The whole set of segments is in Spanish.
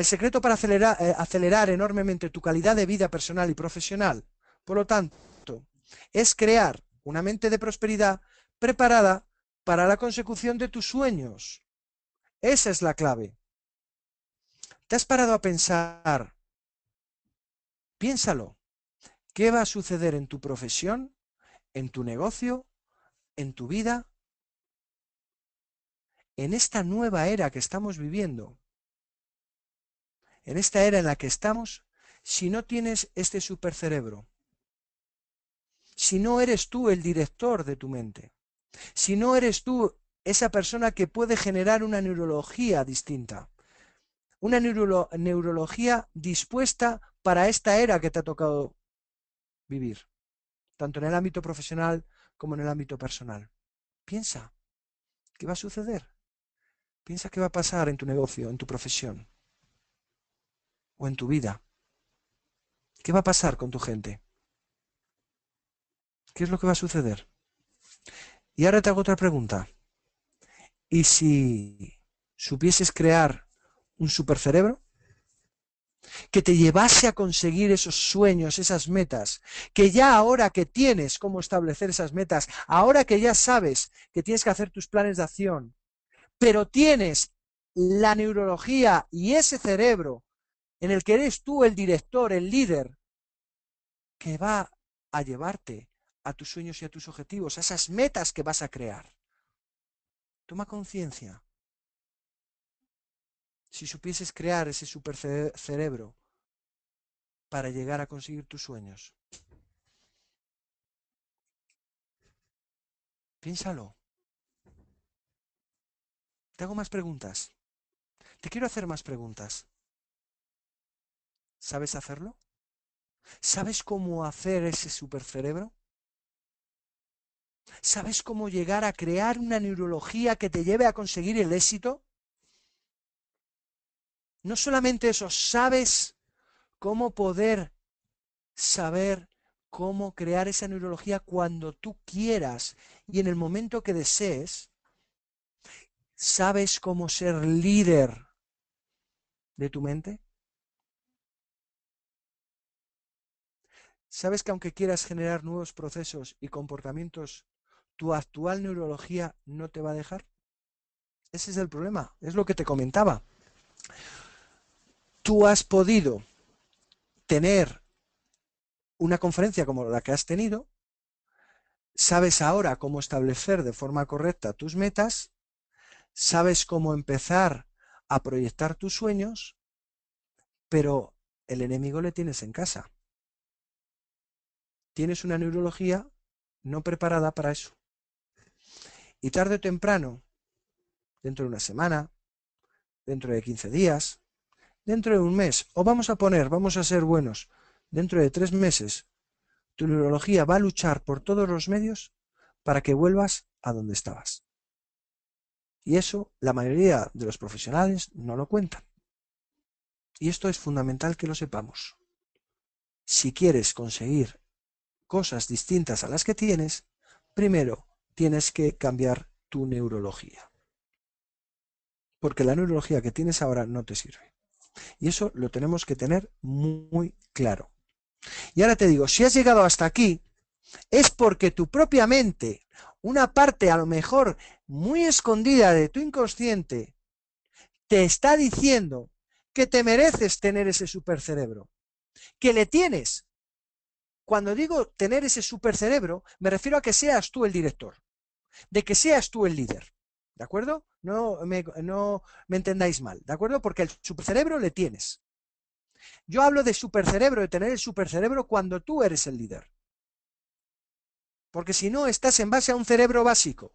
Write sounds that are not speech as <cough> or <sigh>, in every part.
El secreto para eh, acelerar, enormemente tu calidad de vida personal y profesional, por lo tanto, es crear una mente de prosperidad preparada para la consecución de tus sueños. Esa es la clave. ¿Te has parado a pensar? Piénsalo. ¿Qué va a suceder en tu profesión, en tu negocio, en tu vida, en esta nueva era que estamos viviendo? en esta era en la que estamos, si no tienes este supercerebro, si no eres tú el director de tu mente, si no eres tú esa persona que puede generar una neurología distinta, una neurología dispuesta para esta era que te ha tocado vivir, tanto en el ámbito profesional como en el ámbito personal. Piensa, ¿qué va a suceder? Piensa qué va a pasar en tu negocio, en tu profesión o en tu vida? ¿Qué va a pasar con tu gente? ¿Qué es lo que va a suceder? Y ahora te hago otra pregunta. ¿Y si supieses crear un supercerebro? Que te llevase a conseguir esos sueños, esas metas, que ya ahora que tienes cómo establecer esas metas, ahora que ya sabes que tienes que hacer tus planes de acción, pero tienes la neurología y ese cerebro en el que eres tú el director, el líder, que va a llevarte a tus sueños y a tus objetivos, a esas metas que vas a crear. Toma conciencia. Si supieses crear ese supercerebro para llegar a conseguir tus sueños. Piénsalo. Te hago más preguntas. Te quiero hacer más preguntas. ¿Sabes hacerlo? ¿Sabes cómo hacer ese supercerebro? ¿Sabes cómo llegar a crear una neurología que te lleve a conseguir el éxito? No solamente eso, ¿sabes cómo poder saber cómo crear esa neurología cuando tú quieras y en el momento que desees? ¿Sabes cómo ser líder de tu mente? Sabes que aunque quieras generar nuevos procesos y comportamientos, tu actual neurología no te va a dejar. Ese es el problema, es lo que te comentaba. Tú has podido tener una conferencia como la que has tenido, sabes ahora cómo establecer de forma correcta tus metas, sabes cómo empezar a proyectar tus sueños, pero el enemigo le tienes en casa tienes una neurología no preparada para eso. Y tarde o temprano, dentro de una semana, dentro de 15 días, dentro de un mes, o vamos a poner, vamos a ser buenos, dentro de tres meses, tu neurología va a luchar por todos los medios para que vuelvas a donde estabas. Y eso la mayoría de los profesionales no lo cuentan. Y esto es fundamental que lo sepamos. Si quieres conseguir cosas distintas a las que tienes, primero tienes que cambiar tu neurología. Porque la neurología que tienes ahora no te sirve. Y eso lo tenemos que tener muy claro. Y ahora te digo, si has llegado hasta aquí, es porque tu propia mente, una parte a lo mejor muy escondida de tu inconsciente, te está diciendo que te mereces tener ese supercerebro, que le tienes, cuando digo tener ese supercerebro, me refiero a que seas tú el director, de que seas tú el líder. ¿De acuerdo? No me, entendáis mal, ¿de acuerdo? Porque el supercerebro le tienes. Yo hablo de supercerebro, de tener el supercerebro cuando tú eres el líder. Porque si no, estás en base a un cerebro básico.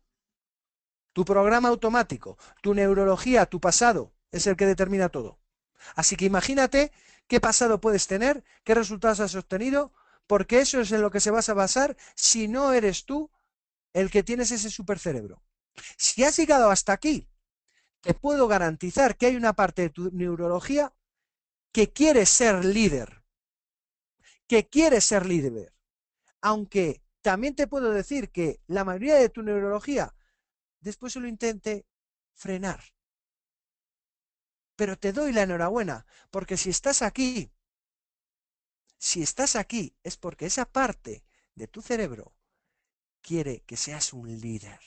Tu programa automático, tu neurología, tu pasado, es el que determina todo. Así que imagínate qué pasado puedes tener, qué resultados has obtenido, porque eso es en lo que se vas a basar si no eres tú el que tienes ese supercerebro. Si has llegado hasta aquí, te puedo garantizar que hay una parte de tu neurología que quiere ser líder, que quiere ser líder, aunque también te puedo decir que la mayoría de tu neurología después se lo intente frenar. Pero te doy la enhorabuena, porque si estás aquí si estás aquí es porque esa parte de tu cerebro quiere que seas un líder,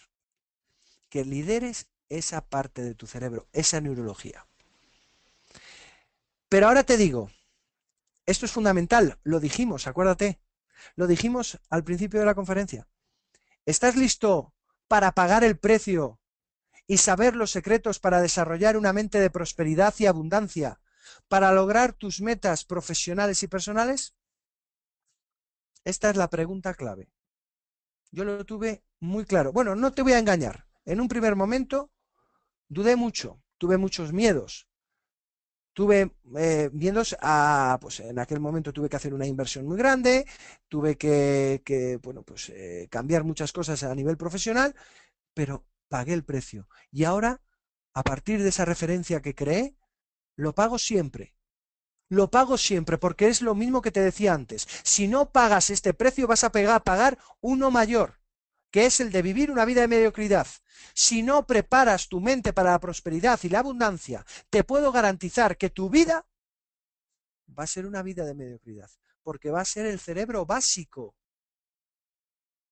que lideres esa parte de tu cerebro, esa neurología. Pero ahora te digo, esto es fundamental, lo dijimos, acuérdate, lo dijimos al principio de la conferencia. ¿Estás listo para pagar el precio y saber los secretos para desarrollar una mente de prosperidad y abundancia para lograr tus metas profesionales y personales? Esta es la pregunta clave. Yo lo tuve muy claro. Bueno, no te voy a engañar. En un primer momento dudé mucho, tuve muchos miedos. Tuve eh, miedos a, pues en aquel momento tuve que hacer una inversión muy grande, tuve que, que bueno, pues eh, cambiar muchas cosas a nivel profesional, pero pagué el precio. Y ahora, a partir de esa referencia que creé, lo pago siempre. Lo pago siempre porque es lo mismo que te decía antes. Si no pagas este precio vas a pagar uno mayor, que es el de vivir una vida de mediocridad. Si no preparas tu mente para la prosperidad y la abundancia, te puedo garantizar que tu vida va a ser una vida de mediocridad, porque va a ser el cerebro básico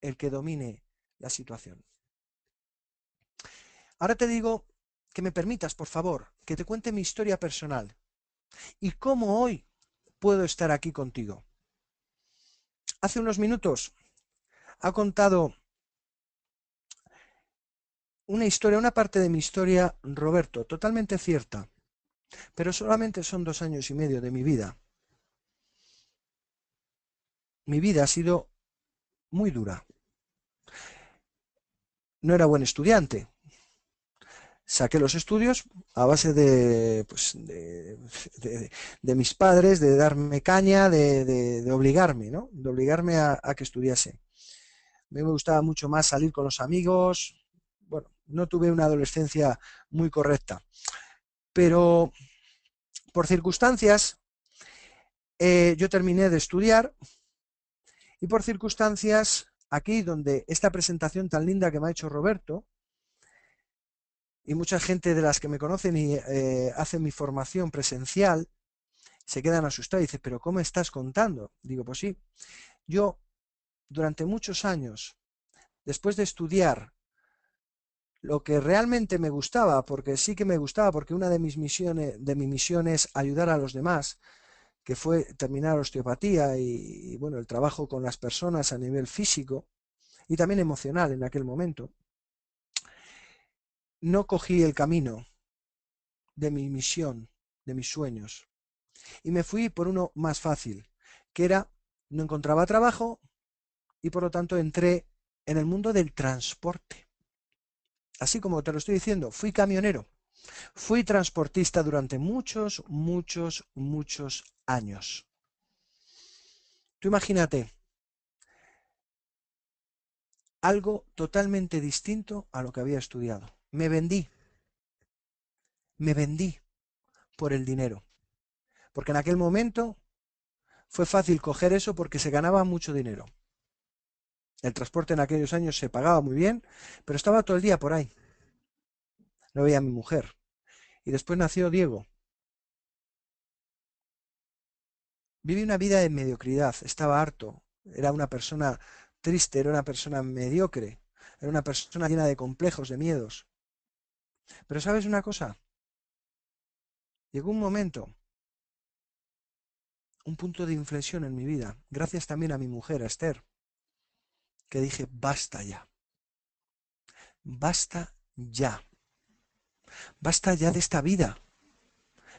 el que domine la situación. Ahora te digo que me permitas, por favor, que te cuente mi historia personal y cómo hoy puedo estar aquí contigo. Hace unos minutos ha contado una historia, una parte de mi historia, Roberto, totalmente cierta, pero solamente son dos años y medio de mi vida. Mi vida ha sido muy dura. No era buen estudiante, saqué los estudios a base de, pues, de, mis padres, de darme caña, de, de obligarme, ¿no? De obligarme a, que estudiase. A mí me gustaba mucho más salir con los amigos. Bueno, no tuve una adolescencia muy correcta. Pero por circunstancias, eh, yo terminé de estudiar y por circunstancias, aquí donde esta presentación tan linda que me ha hecho Roberto, y mucha gente de las que me conocen y eh, hacen mi formación presencial se quedan asustados y dicen, pero ¿cómo estás contando? Digo, pues sí, yo durante muchos años, después de estudiar lo que realmente me gustaba, porque sí que me gustaba, porque una de mis misiones, de misión es ayudar a los demás, que fue terminar osteopatía y, y bueno, el trabajo con las personas a nivel físico y también emocional en aquel momento no cogí el camino de mi misión, de mis sueños. Y me fui por uno más fácil, que era, no encontraba trabajo y por lo tanto entré en el mundo del transporte. Así como te lo estoy diciendo, fui camionero, fui transportista durante muchos, muchos, muchos años. Tú imagínate algo totalmente distinto a lo que había estudiado me vendí. Me vendí por el dinero. Porque en aquel momento fue fácil coger eso porque se ganaba mucho dinero. El transporte en aquellos años se pagaba muy bien, pero estaba todo el día por ahí. No veía a mi mujer. Y después nació Diego. Viví una vida de mediocridad, estaba harto, era una persona triste, era una persona mediocre, era una persona llena de complejos, de miedos. Pero sabes una cosa, llegó un momento, un punto de inflexión en mi vida, gracias también a mi mujer, a Esther, que dije, basta ya, basta ya, basta ya de esta vida,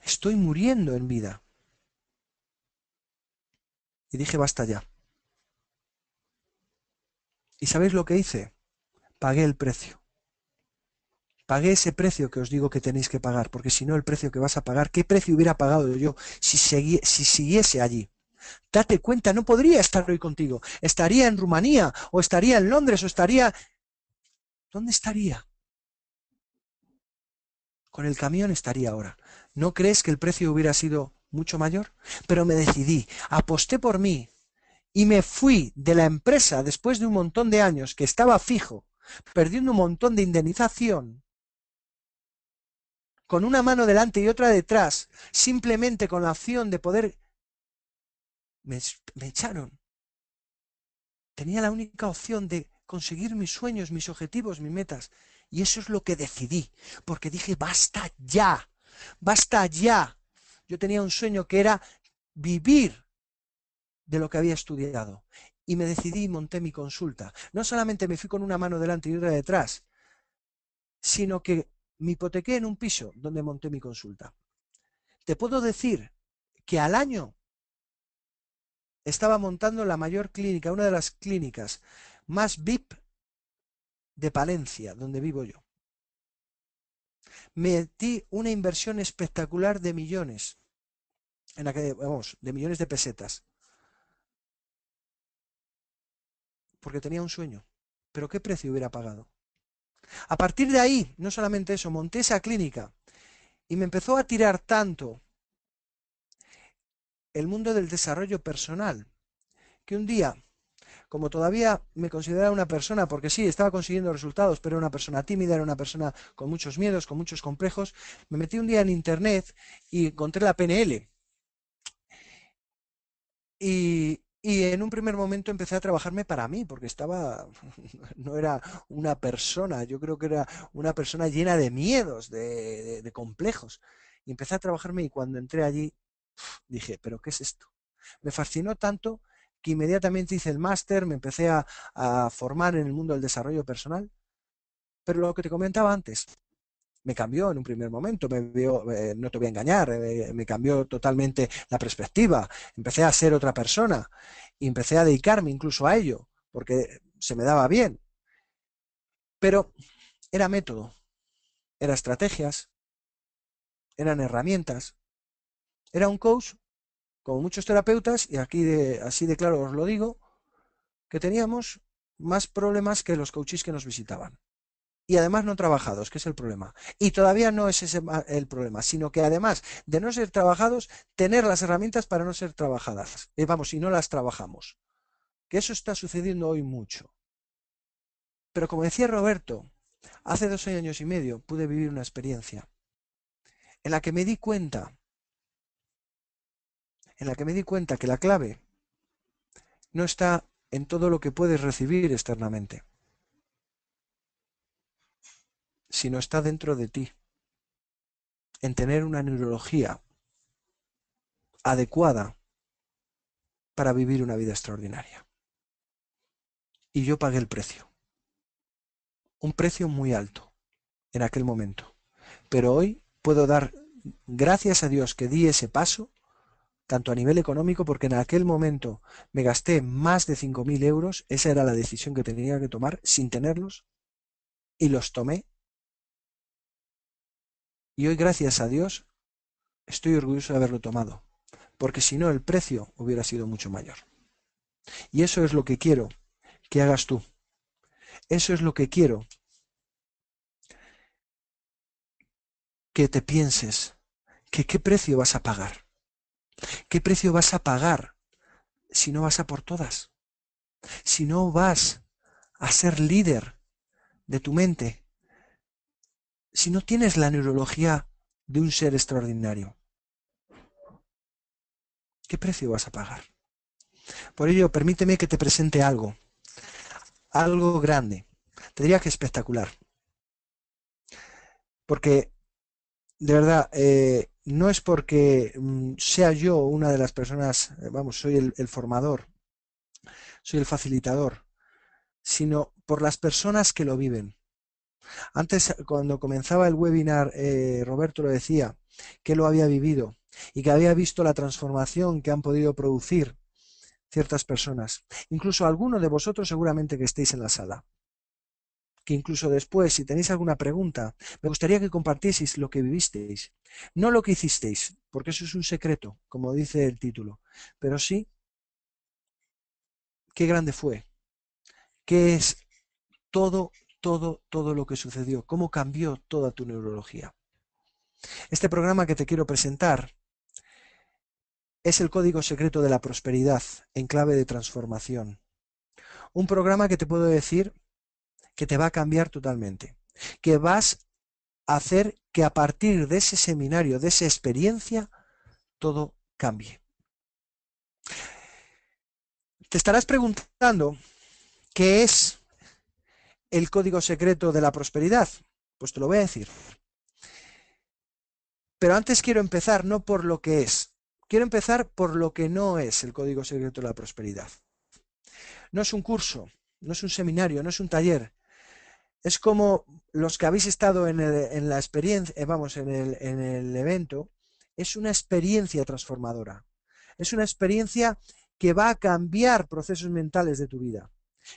estoy muriendo en vida. Y dije, basta ya. ¿Y sabéis lo que hice? Pagué el precio. Pagué ese precio que os digo que tenéis que pagar, porque si no el precio que vas a pagar, ¿qué precio hubiera pagado yo si, si siguiese allí? Date cuenta, no podría estar hoy contigo. Estaría en Rumanía, o estaría en Londres, o estaría... ¿Dónde estaría? Con el camión estaría ahora. ¿No crees que el precio hubiera sido mucho mayor? Pero me decidí, aposté por mí, y me fui de la empresa después de un montón de años que estaba fijo, perdiendo un montón de indemnización, con una mano delante y otra detrás, simplemente con la opción de poder... Me, echaron. Tenía la única opción de conseguir mis sueños, mis objetivos, mis metas. Y eso es lo que decidí, porque dije, basta ya, basta ya. Yo tenía un sueño que era vivir de lo que había estudiado. Y me decidí y monté mi consulta. No solamente me fui con una mano delante y otra detrás, sino que me hipotequé en un piso donde monté mi consulta. Te puedo decir que al año estaba montando la mayor clínica, una de las clínicas más VIP de Palencia, donde vivo yo. Metí una inversión espectacular de millones, en vamos, de millones de pesetas, porque tenía un sueño. Pero ¿qué precio hubiera pagado? A partir de ahí, no solamente eso, monté esa clínica y me empezó a tirar tanto el mundo del desarrollo personal que un día, como todavía me consideraba una persona, porque sí, estaba consiguiendo resultados, pero era una persona tímida, era una persona con muchos miedos, con muchos complejos, me metí un día en internet y encontré la PNL. Y, y en un primer momento empecé a trabajarme para mí, porque estaba, <laughs> no era una persona, yo creo que era una persona llena de miedos, de, complejos. Y empecé a trabajarme y cuando entré allí dije, pero ¿qué es esto? Me fascinó tanto que inmediatamente hice el máster, me empecé a, a formar en el mundo del desarrollo personal. Pero lo que te comentaba antes, me cambió en un primer momento, me vio, eh, no te voy a engañar, eh, eh, me cambió totalmente la perspectiva, empecé a ser otra persona y empecé a dedicarme incluso a ello, porque se me daba bien. Pero era método, eran estrategias, eran herramientas, era un coach, como muchos terapeutas, y aquí de, así de claro os lo digo, que teníamos más problemas que los coaches que nos visitaban y además no trabajados, que es el problema. Y todavía no es ese el problema, sino que además de no ser trabajados, tener las herramientas para no ser trabajadas. Eh, vamos, si no las trabajamos. Que eso está sucediendo hoy mucho. Pero como decía Roberto, hace dos años y medio pude vivir una experiencia en la que me di cuenta, en la que me di cuenta que la clave no está en todo lo que puedes recibir externamente si no está dentro de ti, en tener una neurología adecuada para vivir una vida extraordinaria. Y yo pagué el precio. Un precio muy alto en aquel momento. Pero hoy puedo dar gracias a Dios que di ese paso, tanto a nivel económico, porque en aquel momento me gasté más de 5.000 euros, esa era la decisión que tenía que tomar sin tenerlos, y los tomé y hoy, gracias a Dios, estoy orgulloso de haberlo tomado, porque si no el precio hubiera sido mucho mayor. Y eso es lo que quiero que hagas tú. Eso es lo que quiero que te pienses, que qué precio vas a pagar. ¿Qué precio vas a pagar si no vas a por todas? Si no vas a ser líder de tu mente, si no tienes la neurología de un ser extraordinario? ¿Qué precio vas a pagar? Por ello, permíteme que te presente algo, algo grande, te diría que espectacular, porque de verdad, eh, no es porque mm, sea yo una de las personas, eh, vamos, soy el, formador, soy el facilitador, sino por las personas que lo viven. Antes, cuando comenzaba el webinar, eh, Roberto lo decía, que lo había vivido y que había visto la transformación que han podido producir ciertas personas, incluso alguno de vosotros seguramente que estéis en la sala que incluso después, si tenéis alguna pregunta, me gustaría que compartieseis lo que vivisteis, no lo que hicisteis, porque eso es un secreto, como dice el título, pero sí qué grande fue, qué es todo todo, lo que sucedió, cómo cambió toda tu neurología. Este programa que te quiero presentar es el código secreto de la prosperidad en clave de transformación. Un programa que te puedo decir que te va a cambiar totalmente, que vas a hacer que a partir de ese seminario, de esa experiencia, todo cambie. Te estarás preguntando qué es el código secreto de la prosperidad? Pues te lo voy a decir. Pero antes quiero empezar no por lo que es, quiero empezar por lo que no es el código secreto de la prosperidad. No es un curso, no es un seminario, no es un taller. Es como los que habéis estado en, la experiencia, eh, vamos, en el evento, es una experiencia transformadora. Es una experiencia que va a cambiar procesos mentales de tu vida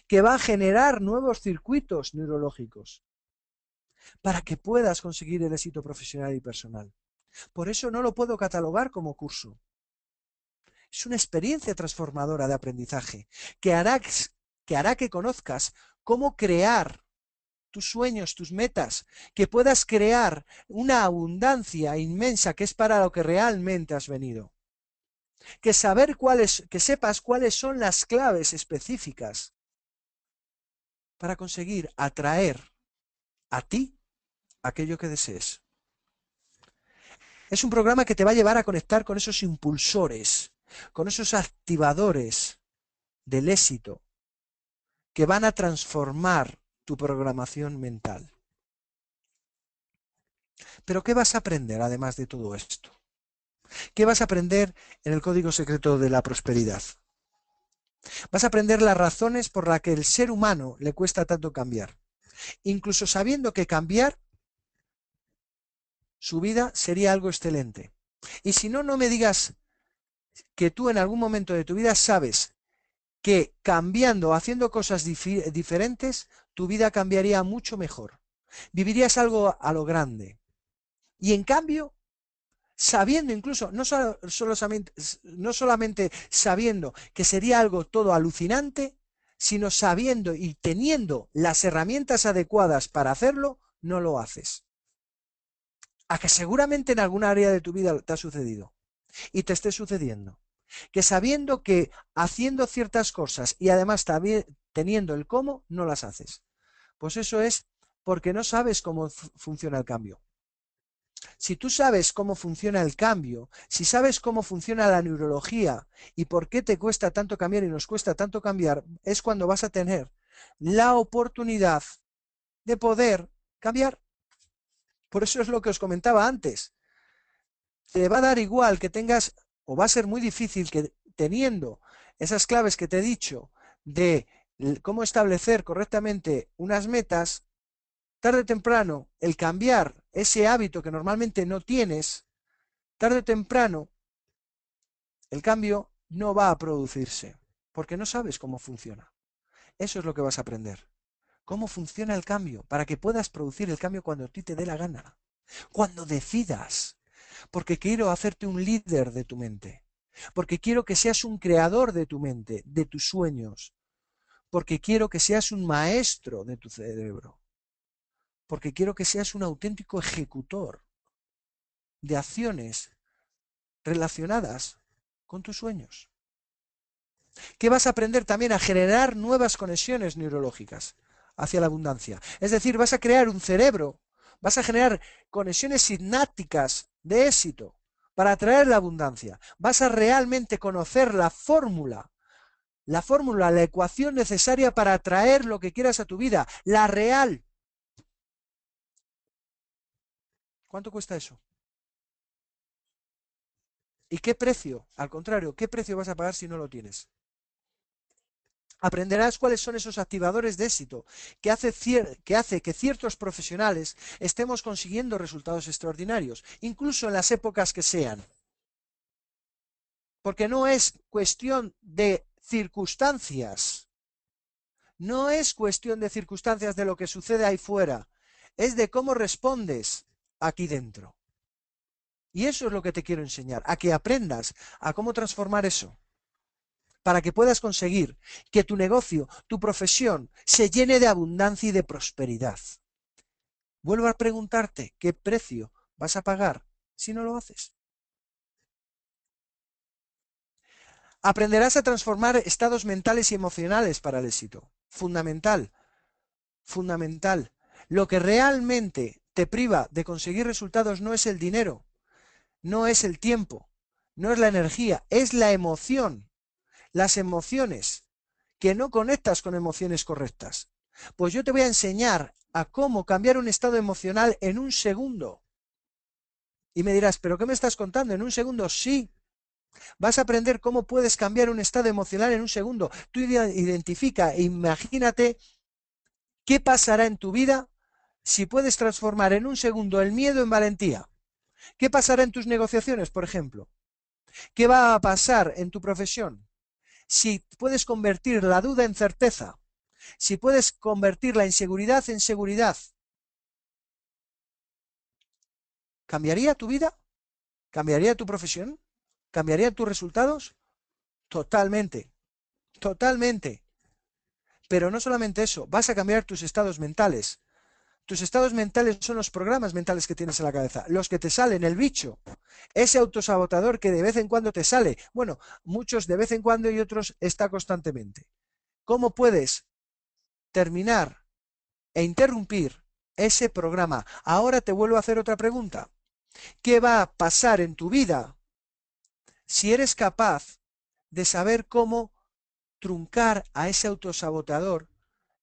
que va a generar nuevos circuitos neurológicos para que puedas conseguir el éxito profesional y personal. Por eso no lo puedo catalogar como curso. Es una experiencia transformadora de aprendizaje que hará que, conozcas cómo crear tus sueños, tus metas, que puedas crear una abundancia inmensa que es para lo que realmente has venido. Que saber cuáles, que sepas cuáles son las claves específicas para conseguir atraer a ti aquello que desees. Es un programa que te va a llevar a conectar con esos impulsores, con esos activadores del éxito que van a transformar tu programación mental. Pero ¿qué vas a aprender además de todo esto? ¿Qué vas a aprender en el código secreto de la prosperidad? Vas a aprender las razones por las que el ser humano le cuesta tanto cambiar. Incluso sabiendo que cambiar su vida sería algo excelente. Y si no, no me digas que tú en algún momento de tu vida sabes que cambiando, haciendo cosas diferentes, tu vida cambiaría mucho mejor. Vivirías algo a lo grande. Y en cambio, sabiendo incluso, no, no solamente sabiendo que sería algo todo alucinante, sino sabiendo y teniendo las herramientas adecuadas para hacerlo, no lo haces. A que seguramente en alguna área de tu vida te ha sucedido y te esté sucediendo. Que sabiendo que haciendo ciertas cosas y además teniendo el cómo, no las haces. Pues eso es porque no sabes cómo funciona el cambio. Si tú sabes cómo funciona el cambio, si sabes cómo funciona la neurología y por qué te cuesta tanto cambiar y nos cuesta tanto cambiar, es cuando vas a tener la oportunidad de poder cambiar. Por eso es lo que os comentaba antes. Te va a dar igual que tengas, o va a ser muy difícil que teniendo esas claves que te he dicho de cómo establecer correctamente unas metas, tarde o temprano, el cambiar ese hábito que normalmente no tienes, tarde o temprano, el cambio no va a producirse, porque no sabes cómo funciona. Eso es lo que vas a aprender. Cómo funciona el cambio, para que puedas producir el cambio cuando a ti te dé la gana, cuando decidas, porque quiero hacerte un líder de tu mente, porque quiero que seas un creador de tu mente, de tus sueños, porque quiero que seas un maestro de tu cerebro porque quiero que seas un auténtico ejecutor de acciones relacionadas con tus sueños. Que vas a aprender también a generar nuevas conexiones neurológicas hacia la abundancia. Es decir, vas a crear un cerebro, vas a generar conexiones sinápticas de éxito para atraer la abundancia. Vas a realmente conocer la fórmula, la fórmula, la ecuación necesaria para atraer lo que quieras a tu vida, la real, ¿Cuánto cuesta eso? ¿Y qué precio? Al contrario, ¿qué precio vas a pagar si no lo tienes? Aprenderás cuáles son esos activadores de éxito que hace, que hace, que ciertos profesionales estemos consiguiendo resultados extraordinarios, incluso en las épocas que sean. Porque no es cuestión de circunstancias, no es cuestión de circunstancias de lo que sucede ahí fuera, es de cómo respondes aquí dentro. Y eso es lo que te quiero enseñar, a que aprendas a cómo transformar eso, para que puedas conseguir que tu negocio, tu profesión, se llene de abundancia y de prosperidad. Vuelvo a preguntarte qué precio vas a pagar si no lo haces. Aprenderás a transformar estados mentales y emocionales para el éxito. Fundamental, fundamental. Lo que realmente priva de conseguir resultados no es el dinero, no es el tiempo, no es la energía, es la emoción, las emociones, que no conectas con emociones correctas. Pues yo te voy a enseñar a cómo cambiar un estado emocional en un segundo. Y me dirás, ¿pero qué me estás contando? En un segundo, sí. Vas a aprender cómo puedes cambiar un estado emocional en un segundo. Tú identifica e imagínate qué pasará en tu vida si puedes transformar en un segundo el miedo en valentía? ¿Qué pasará en tus negociaciones, por ejemplo? ¿Qué va a pasar en tu profesión? Si puedes convertir la duda en certeza, si puedes convertir la inseguridad en seguridad, ¿cambiaría tu vida? ¿Cambiaría tu profesión? ¿Cambiaría tus resultados? Totalmente, totalmente. Pero no solamente eso, vas a cambiar tus estados mentales, tus estados mentales son los programas mentales que tienes en la cabeza, los que te salen, el bicho, ese autosabotador que de vez en cuando te sale. Bueno, muchos de vez en cuando y otros está constantemente. ¿Cómo puedes terminar e interrumpir ese programa? Ahora te vuelvo a hacer otra pregunta. ¿Qué va a pasar en tu vida si eres capaz de saber cómo truncar a ese autosabotador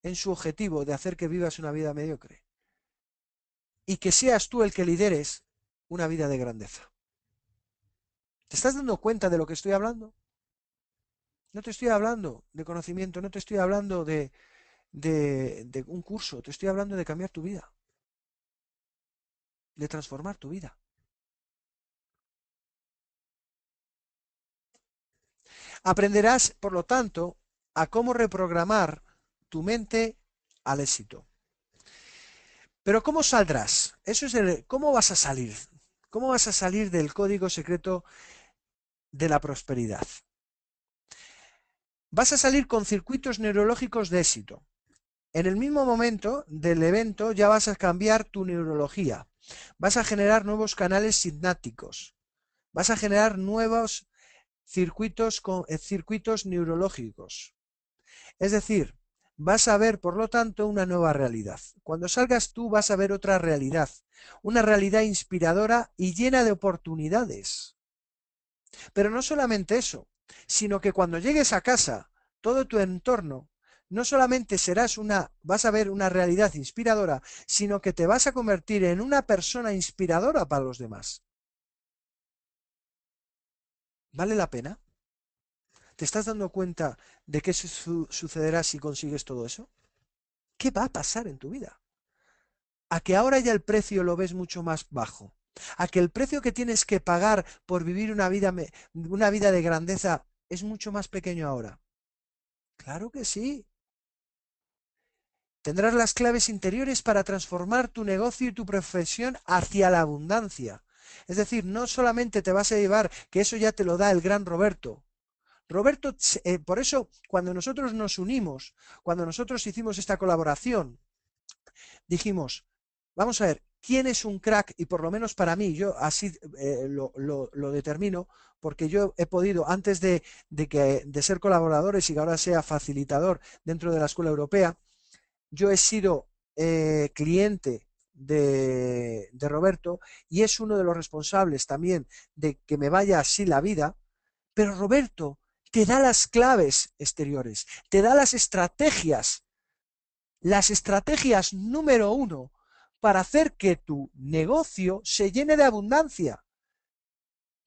en su objetivo de hacer que vivas una vida mediocre y que seas tú el que lideres una vida de grandeza. ¿Te estás dando cuenta de lo que estoy hablando? No te estoy hablando de conocimiento, no te estoy hablando de, de, un curso, te estoy hablando de cambiar tu vida, de transformar tu vida. Aprenderás, por lo tanto, a cómo reprogramar tu mente al éxito. Pero ¿cómo saldrás? Eso es el, ¿Cómo vas a salir? ¿Cómo vas a salir del código secreto de la prosperidad? Vas a salir con circuitos neurológicos de éxito. En el mismo momento del evento ya vas a cambiar tu neurología. Vas a generar nuevos canales sinápticos. Vas a generar nuevos circuitos eh, neurológicos. Es decir, vas a ver, por lo tanto, una nueva realidad. Cuando salgas tú vas a ver otra realidad, una realidad inspiradora y llena de oportunidades. Pero no solamente eso, sino que cuando llegues a casa, todo tu entorno, no solamente serás una, vas a ver una realidad inspiradora, sino que te vas a convertir en una persona inspiradora para los demás. ¿Vale la pena? ¿Te estás dando cuenta de qué sucederá si consigues todo eso? ¿Qué va a pasar en tu vida? A que ahora ya el precio lo ves mucho más bajo, a que el precio que tienes que pagar por vivir una vida de grandeza es mucho más pequeño ahora. Claro que sí. Tendrás las claves interiores para transformar tu negocio y tu profesión hacia la abundancia. Es decir, no solamente te vas a llevar, que eso ya te lo da el gran Roberto, Roberto, eh, por eso cuando nosotros nos unimos, cuando nosotros hicimos esta colaboración, dijimos, vamos a ver, ¿quién es un crack? Y por lo menos para mí, yo así eh, lo, determino, porque yo he podido, antes de, que, de ser colaboradores y que ahora sea facilitador dentro de la Escuela Europea, yo he sido eh, cliente de, de, Roberto y es uno de los responsables también de que me vaya así la vida, pero Roberto te da las claves exteriores, te da las estrategias, las estrategias número uno para hacer que tu negocio se llene de abundancia.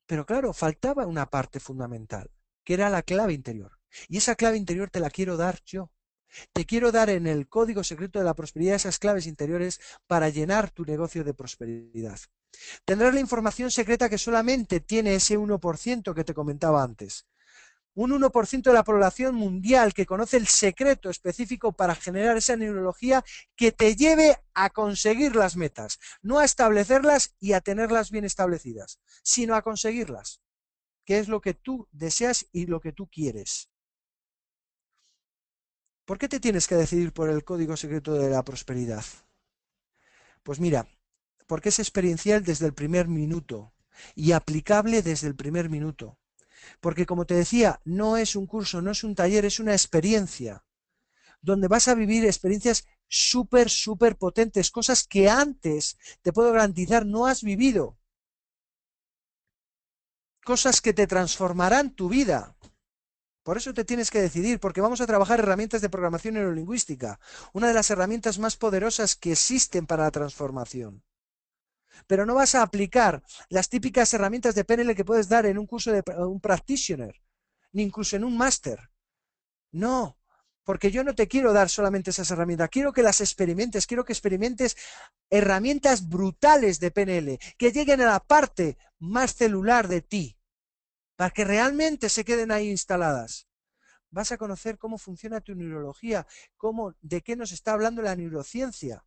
Pero claro, faltaba una parte fundamental, que era la clave interior. Y esa clave interior te la quiero dar yo. Te quiero dar en el código secreto de la prosperidad esas claves interiores para llenar tu negocio de prosperidad. Tendrás la información secreta que solamente tiene ese 1% que te comentaba antes un 1% de la población mundial que conoce el secreto específico para generar esa neurología que te lleve a conseguir las metas, no a establecerlas y a tenerlas bien establecidas, sino a conseguirlas, que es lo que tú deseas y lo que tú quieres. ¿Por qué te tienes que decidir por el código secreto de la prosperidad? Pues mira, porque es experiencial desde el primer minuto y aplicable desde el primer minuto. Porque como te decía, no es un curso, no es un taller, es una experiencia, donde vas a vivir experiencias súper, súper potentes, cosas que antes, te puedo garantizar, no has vivido. Cosas que te transformarán tu vida. Por eso te tienes que decidir, porque vamos a trabajar herramientas de programación neurolingüística, una de las herramientas más poderosas que existen para la transformación pero no vas a aplicar las típicas herramientas de PNL que puedes dar en un curso de un practitioner, ni incluso en un máster. No, porque yo no te quiero dar solamente esas herramientas, quiero que las experimentes, quiero que experimentes herramientas brutales de PNL, que lleguen a la parte más celular de ti, para que realmente se queden ahí instaladas. Vas a conocer cómo funciona tu neurología, cómo, de qué nos está hablando la neurociencia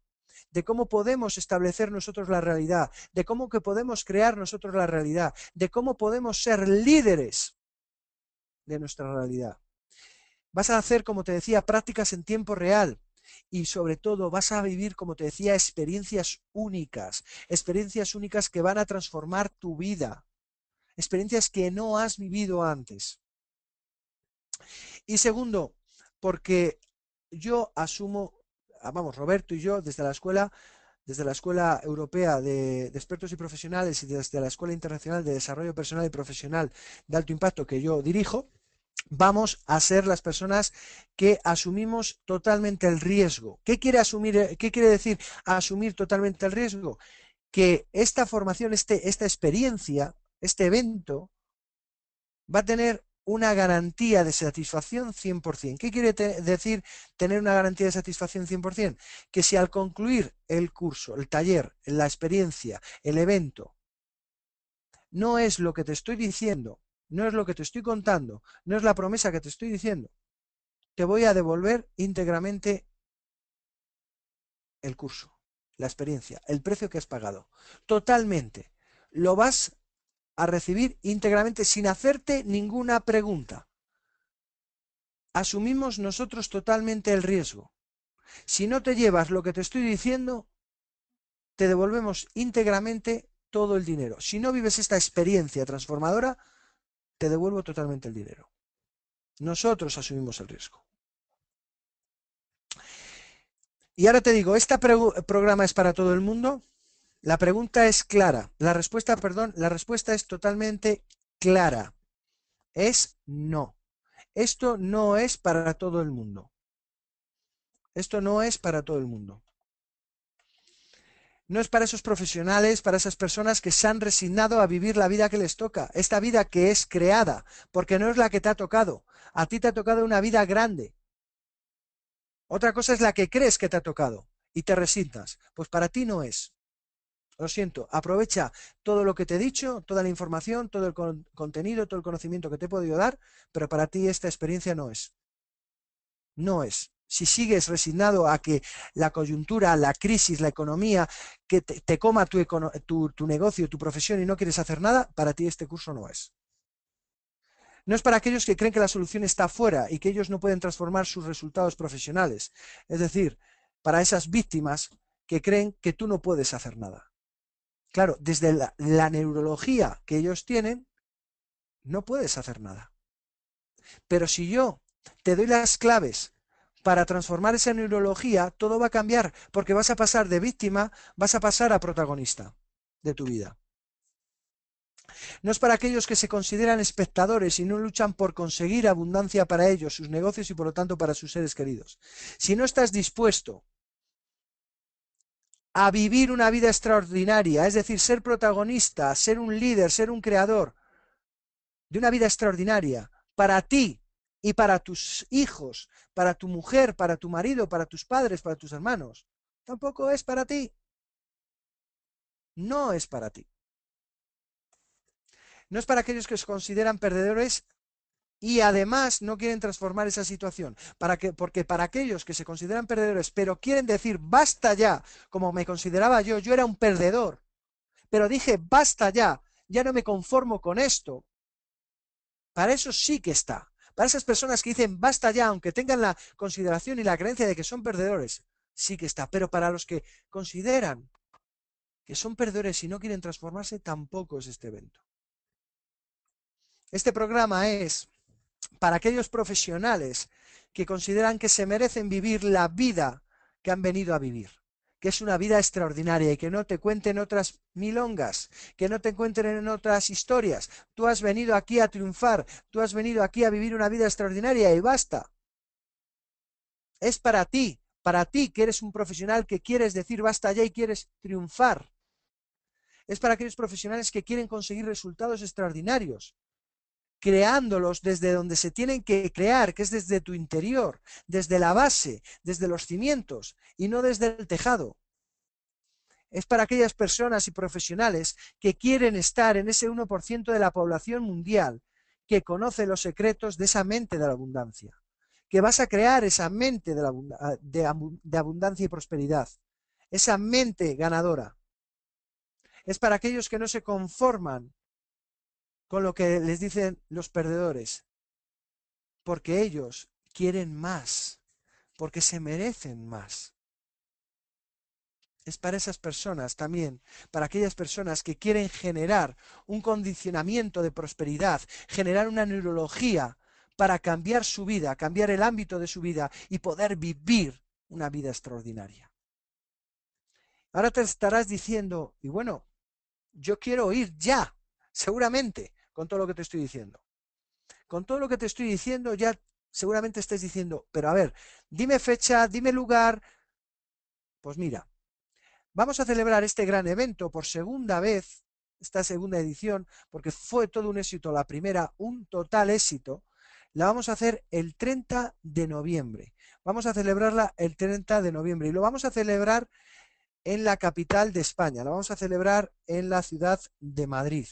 de cómo podemos establecer nosotros la realidad, de cómo que podemos crear nosotros la realidad, de cómo podemos ser líderes de nuestra realidad. Vas a hacer, como te decía, prácticas en tiempo real y sobre todo vas a vivir, como te decía, experiencias únicas, experiencias únicas que van a transformar tu vida, experiencias que no has vivido antes. Y segundo, porque yo asumo Ah, vamos, Roberto y yo, desde la escuela desde la Escuela Europea de, Expertos y Profesionales y desde la Escuela Internacional de Desarrollo Personal y Profesional de Alto Impacto que yo dirijo, vamos a ser las personas que asumimos totalmente el riesgo. ¿Qué quiere, eh, qué quiere decir asumir totalmente el riesgo? Que esta formación, este, esta experiencia, este evento, va a tener una garantía de satisfacción 100%. ¿Qué quiere decir tener una garantía de satisfacción 100%? Que si al concluir el curso, el taller, la experiencia, el evento, no es lo que te estoy diciendo, no es lo que te estoy contando, no es la promesa que te estoy diciendo, te voy a devolver íntegramente el curso, la experiencia, el precio que has pagado, totalmente. Lo vas a recibir íntegramente sin hacerte ninguna pregunta. Asumimos nosotros totalmente el riesgo. Si no te llevas lo que te estoy diciendo, te devolvemos íntegramente todo el dinero. Si no vives esta experiencia transformadora, te devuelvo totalmente el dinero. Nosotros asumimos el riesgo. Y ahora te digo, ¿este programa es para todo el mundo? La pregunta es clara. La respuesta, perdón, la respuesta es totalmente clara. Es no. Esto no es para todo el mundo. Esto no es para todo el mundo. No es para esos profesionales, para esas personas que se han resignado a vivir la vida que les toca, esta vida que es creada, porque no es la que te ha tocado. A ti te ha tocado una vida grande. Otra cosa es la que crees que te ha tocado y te resignas. Pues para ti no es. Lo siento, aprovecha todo lo que te he dicho, toda la información, todo el contenido, todo el conocimiento que te he podido dar, pero para ti esta experiencia no es. No es. Si sigues resignado a que la coyuntura, la crisis, la economía, que te, coma tu negocio, tu profesión y no quieres hacer nada, para ti este curso no es. No es para aquellos que creen que la solución está fuera y que ellos no pueden transformar sus resultados profesionales. Es decir, para esas víctimas que creen que tú no puedes hacer nada. Claro, desde la, neurología que ellos tienen, no puedes hacer nada. Pero si yo te doy las claves para transformar esa neurología, todo va a cambiar, porque vas a pasar de víctima, vas a pasar a protagonista de tu vida. No es para aquellos que se consideran espectadores y no luchan por conseguir abundancia para ellos, sus negocios y por lo tanto para sus seres queridos. Si no estás dispuesto a vivir una vida extraordinaria, es decir, ser protagonista, ser un líder, ser un creador de una vida extraordinaria para ti y para tus hijos, para tu mujer, para tu marido, para tus padres, para tus hermanos. Tampoco es para ti. No es para ti. No es para aquellos que os consideran perdedores y además no quieren transformar esa situación. Para que, porque para aquellos que se consideran perdedores, pero quieren decir basta ya, como me consideraba yo, yo era un perdedor, pero dije basta ya, ya no me conformo con esto. Para eso sí que está. Para esas personas que dicen basta ya, aunque tengan la consideración y la creencia de que son perdedores, sí que está. Pero para los que consideran que son perdedores y no quieren transformarse, tampoco es este evento. Este programa es para aquellos profesionales que consideran que se merecen vivir la vida que han venido a vivir, que es una vida extraordinaria y que no te cuenten otras milongas, que no te cuenten en otras historias. Tú has venido aquí a triunfar, tú has venido aquí a vivir una vida extraordinaria y basta. Es para ti, para ti que eres un profesional que quieres decir basta ya y quieres triunfar. Es para aquellos profesionales que quieren conseguir resultados extraordinarios, creándolos desde donde se tienen que crear, que es desde tu interior, desde la base, desde los cimientos y no desde el tejado. Es para aquellas personas y profesionales que quieren estar en ese 1% de la población mundial que conoce los secretos de esa mente de la abundancia, que vas a crear esa mente de, ah, abundancia y prosperidad, esa mente ganadora. Es para aquellos que no se conforman con lo que les dicen los perdedores, porque ellos quieren más, porque se merecen más. Es para esas personas también, para aquellas personas que quieren generar un condicionamiento de prosperidad, generar una neurología para cambiar su vida, cambiar el ámbito de su vida y poder vivir una vida extraordinaria. Ahora te estarás diciendo, y bueno, yo quiero ir ya, seguramente, con todo lo que te estoy diciendo. Con todo lo que te estoy diciendo, ya seguramente estés diciendo, pero a ver, dime fecha, dime lugar. Pues mira, vamos a celebrar este gran evento por segunda vez, esta segunda edición, porque fue todo un éxito la primera, un total éxito. La vamos a hacer el 30 de noviembre. Vamos a celebrarla el 30 de noviembre y lo vamos a celebrar en la capital de España. La vamos a celebrar en la ciudad de Madrid.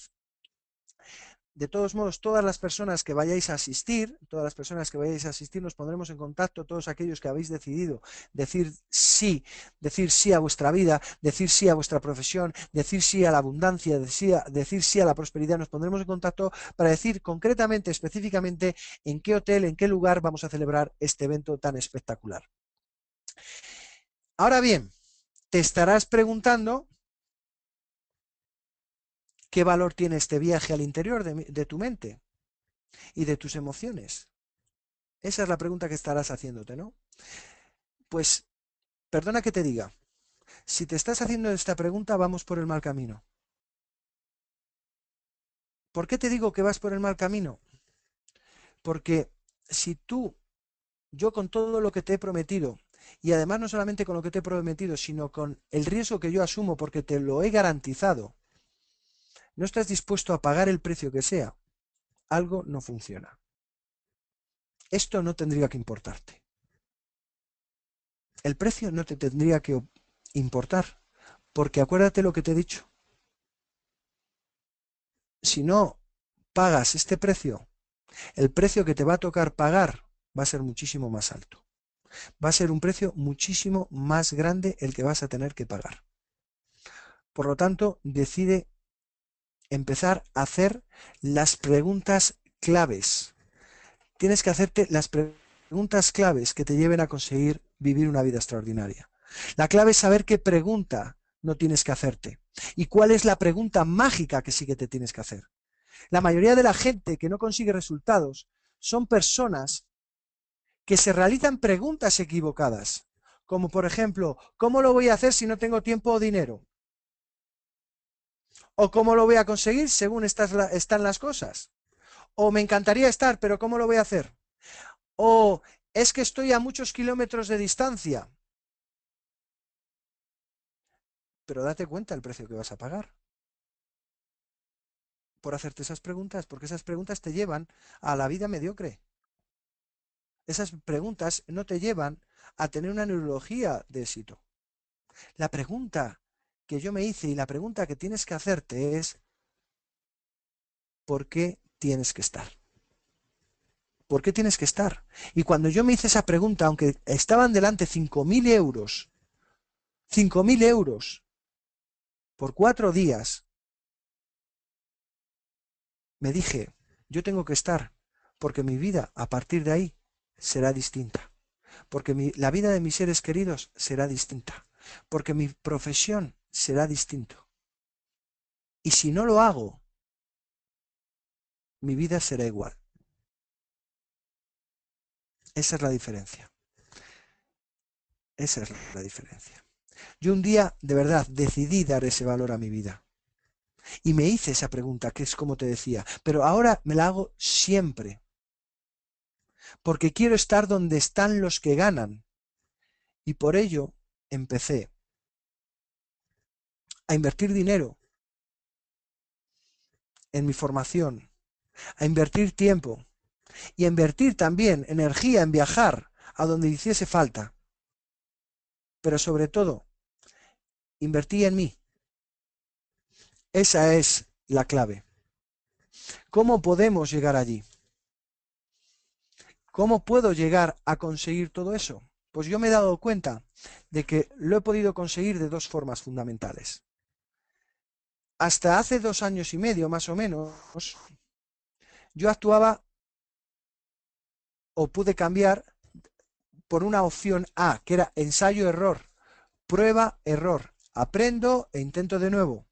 De todos modos, todas las personas que vayáis a asistir, todas las personas que vayáis a asistir, nos pondremos en contacto, todos aquellos que habéis decidido decir sí, decir sí a vuestra vida, decir sí a vuestra profesión, decir sí a la abundancia, decir, decir sí a la prosperidad, nos pondremos en contacto para decir concretamente, específicamente, en qué hotel, en qué lugar vamos a celebrar este evento tan espectacular. Ahora bien, te estarás preguntando ¿Qué valor tiene este viaje al interior de, tu mente y de tus emociones? Esa es la pregunta que estarás haciéndote, ¿no? Pues, perdona que te diga, si te estás haciendo esta pregunta, vamos por el mal camino. ¿Por qué te digo que vas por el mal camino? Porque si tú, yo con todo lo que te he prometido, y además no solamente con lo que te he prometido, sino con el riesgo que yo asumo porque te lo he garantizado, no estás dispuesto a pagar el precio que sea, algo no funciona. Esto no tendría que importarte. El precio no te tendría que importar, porque acuérdate lo que te he dicho. Si no pagas este precio, el precio que te va a tocar pagar va a ser muchísimo más alto. Va a ser un precio muchísimo más grande el que vas a tener que pagar. Por lo tanto, decide empezar a hacer las preguntas claves. Tienes que hacerte las preguntas claves que te lleven a conseguir vivir una vida extraordinaria. La clave es saber qué pregunta no tienes que hacerte y cuál es la pregunta mágica que sí que te tienes que hacer. La mayoría de la gente que no consigue resultados son personas que se realizan preguntas equivocadas, como por ejemplo, ¿cómo lo voy a hacer si no tengo tiempo o dinero? ¿O cómo lo voy a conseguir según están las cosas? ¿O me encantaría estar, pero cómo lo voy a hacer? ¿O es que estoy a muchos kilómetros de distancia? Pero date cuenta el precio que vas a pagar por hacerte esas preguntas, porque esas preguntas te llevan a la vida mediocre. Esas preguntas no te llevan a tener una neurología de éxito. La pregunta que yo me hice y la pregunta que tienes que hacerte es, ¿por qué tienes que estar? ¿Por qué tienes que estar? Y cuando yo me hice esa pregunta, aunque estaban delante 5.000 euros, 5.000 euros por cuatro días, me dije, yo tengo que estar, porque mi vida a partir de ahí será distinta, porque la vida de mis seres queridos será distinta, porque mi profesión será distinto. Y si no lo hago, mi vida será igual. Esa es la diferencia. Esa es la diferencia. Yo un día, de verdad, decidí dar ese valor a mi vida. Y me hice esa pregunta, que es como te decía, pero ahora me la hago siempre. Porque quiero estar donde están los que ganan. Y por ello empecé a invertir dinero en mi formación, a invertir tiempo y a invertir también energía en viajar a donde hiciese falta. Pero sobre todo, invertí en mí. Esa es la clave. ¿Cómo podemos llegar allí? ¿Cómo puedo llegar a conseguir todo eso? Pues yo me he dado cuenta de que lo he podido conseguir de dos formas fundamentales hasta hace dos años y medio, más o menos, yo actuaba o pude cambiar por una opción A, que era ensayo-error, prueba-error, aprendo e intento de nuevo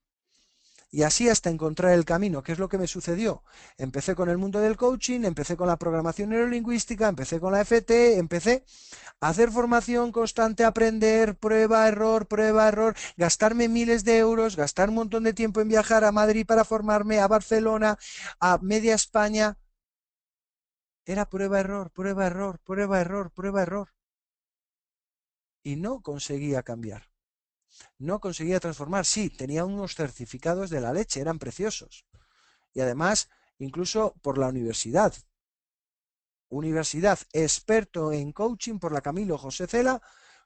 y así hasta encontrar el camino, que es lo que me sucedió. Empecé con el mundo del coaching, empecé con la programación neurolingüística, empecé con la FT, empecé a hacer formación constante, aprender, prueba, error, prueba, error, gastarme miles de euros, gastar un montón de tiempo en viajar a Madrid para formarme, a Barcelona, a media España. Era prueba, error, prueba, error, prueba, error, prueba, error. Y no conseguía cambiar. No conseguía transformar, sí, tenía unos certificados de la leche, eran preciosos. Y además, incluso por la universidad. Universidad, experto en coaching por la Camilo José Cela,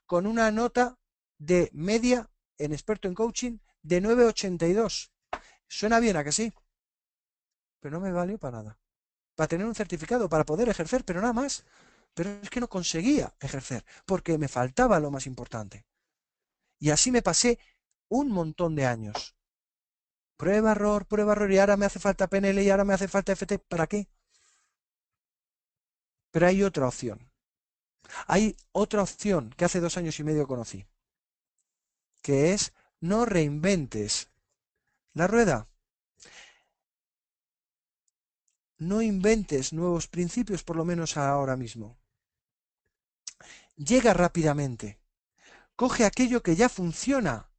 con una nota de media en experto en coaching de 9,82. Suena bien a que sí, pero no me valió para nada. Para tener un certificado, para poder ejercer, pero nada más. Pero es que no conseguía ejercer, porque me faltaba lo más importante. Y así me pasé un montón de años. Prueba, error, prueba, error, y ahora me hace falta PNL y ahora me hace falta FT. ¿Para qué? Pero hay otra opción. Hay otra opción que hace dos años y medio conocí, que es no reinventes la rueda. No inventes nuevos principios, por lo menos ahora mismo. Llega rápidamente coge aquello que ya funciona,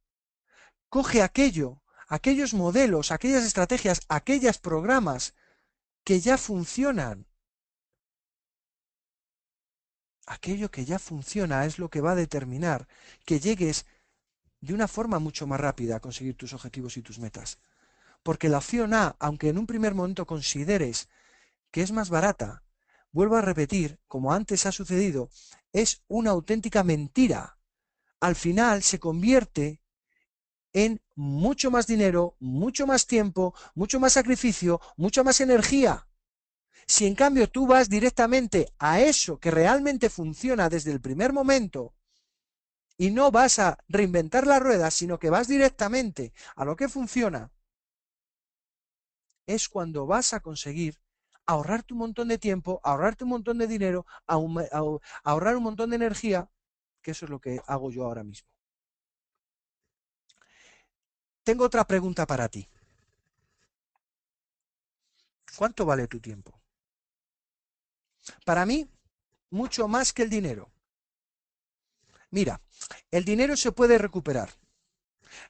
coge aquello, aquellos modelos, aquellas estrategias, aquellos programas que ya funcionan. Aquello que ya funciona es lo que va a determinar que llegues de una forma mucho más rápida a conseguir tus objetivos y tus metas. Porque la opción A, aunque en un primer momento consideres que es más barata, vuelvo a repetir, como antes ha sucedido, es una auténtica mentira al final se convierte en mucho más dinero, mucho más tiempo, mucho más sacrificio, mucha más energía. Si en cambio tú vas directamente a eso que realmente funciona desde el primer momento y no vas a reinventar la rueda, sino que vas directamente a lo que funciona, es cuando vas a conseguir ahorrarte un montón de tiempo, ahorrarte un montón de dinero, ahorrar un montón de energía que eso es lo que hago yo ahora mismo. Tengo otra pregunta para ti. ¿Cuánto vale tu tiempo? Para mí, mucho más que el dinero. Mira, el dinero se puede recuperar.